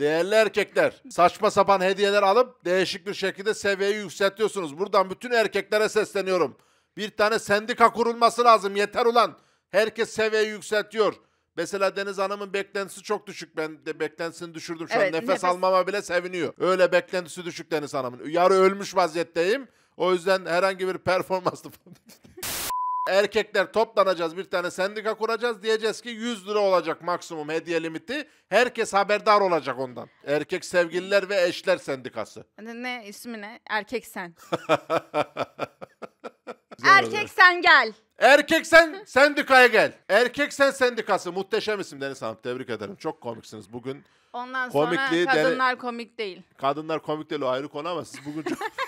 Değerli erkekler, saçma sapan hediyeler alıp değişik bir şekilde seviyeyi yükseltiyorsunuz. Buradan bütün erkeklere sesleniyorum. Bir tane sendika kurulması lazım. Yeter ulan. Herkes seviyeyi yükseltiyor. Mesela Deniz Hanım'ın beklentisi çok düşük. Ben de beklentisini düşürdüm şu Evet, an. Nefes, nefes- almama bile seviniyor. Öyle beklentisi düşük Deniz Hanım'ın. Yarı ölmüş vaziyetteyim. O yüzden herhangi bir performanslı Erkekler toplanacağız bir tane sendika kuracağız. Diyeceğiz ki 100 lira olacak maksimum hediye limiti. Herkes haberdar olacak ondan. Erkek sevgililer ve eşler sendikası. Ne ismi ne? Erkek sen. Erkek sen gel. Erkek sen sendikaya gel. Erkek sen sendikası muhteşem isim Deniz Hanım. Tebrik ederim. Çok komiksiniz bugün. Ondan sonra kadınlar deri... komik değil. Kadınlar komik değil o ayrı konu ama siz bugün çok...